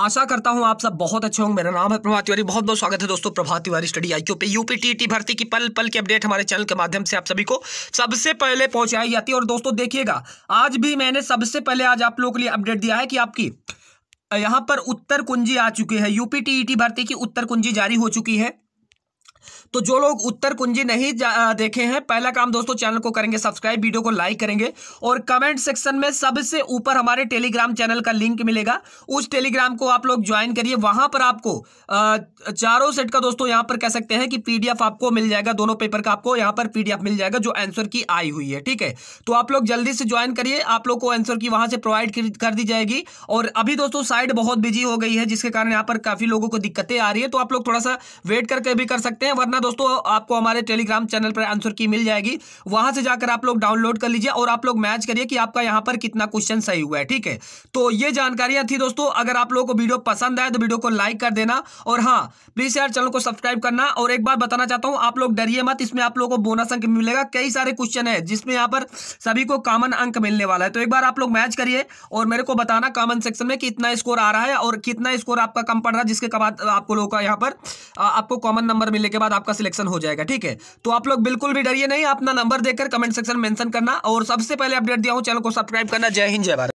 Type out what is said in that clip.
आशा करता हूं आप सब बहुत अच्छे होंगे मेरा नाम है प्रभात तिवारी बहुत बहुत स्वागत है दोस्तों प्रभात तिवारी स्टडी आई पे यूपी टी भर्ती की पल पल की अपडेट हमारे चैनल के माध्यम से आप सभी को सबसे पहले पहुंचाई जाती है और दोस्तों देखिएगा आज भी मैंने सबसे पहले आज आप लोगों के लिए अपडेट दिया है कि आपकी यहाँ पर उत्तर कुंजी आ चुकी है यूपी टी भर्ती की उत्तर कुंजी जारी हो चुकी है तो जो लोग उत्तर कुंजी नहीं देखे हैं पहला काम दोस्तों चैनल को करेंगे सब्सक्राइब वीडियो को लाइक करेंगे और कमेंट सेक्शन में सबसे ऊपर हमारे टेलीग्राम चैनल का लिंक मिलेगा उस टेलीग्राम को आप लोग ज्वाइन करिए वहां पर आपको चारों सेट का दोस्तों यहां पर कह सकते हैं कि पीडीएफ आपको मिल जाएगा दोनों पेपर का आपको यहां पर पीडीएफ मिल जाएगा जो आंसर की आई हुई है ठीक है तो आप लोग जल्दी से ज्वाइन करिए आप लोग को आंसर की वहां से प्रोवाइड कर दी जाएगी और अभी दोस्तों साइड बहुत बिजी हो गई है जिसके कारण यहां पर काफी लोगों को दिक्कतें आ रही है तो आप लोग थोड़ा सा वेट करके भी कर सकते हैं हैं वरना दोस्तों आपको हमारे टेलीग्राम चैनल पर आंसर की मिल जाएगी वहां से जाकर आप लोग डाउनलोड कर लीजिए और आप लोग मैच करिए कि आपका यहाँ पर कितना क्वेश्चन सही हुआ है ठीक है तो ये जानकारियां थी दोस्तों अगर आप लोगों को वीडियो पसंद आए तो वीडियो को लाइक कर देना और हाँ प्लीज यार चैनल को सब्सक्राइब करना और एक बार बताना चाहता हूँ आप लोग डरिए मत इसमें आप लोगों को बोनस अंक मिलेगा कई सारे क्वेश्चन है जिसमें यहाँ पर सभी को कॉमन अंक मिलने वाला है तो एक बार आप लोग मैच करिए और मेरे को बताना कॉमन सेक्शन में कितना स्कोर आ रहा है और कितना स्कोर आपका कम पड़ रहा है जिसके बाद आपको लोगों का यहाँ पर आपको कॉमन नंबर मिलने के बाद आपका सिलेक्शन हो जाएगा ठीक है तो आप लोग बिल्कुल भी डरिए नहीं अपना नंबर देकर कमेंट सेक्शन मेंशन करना और सबसे पहले अपडेट दिया हूं चैनल को सब्सक्राइब करना जय हिंद जय भारत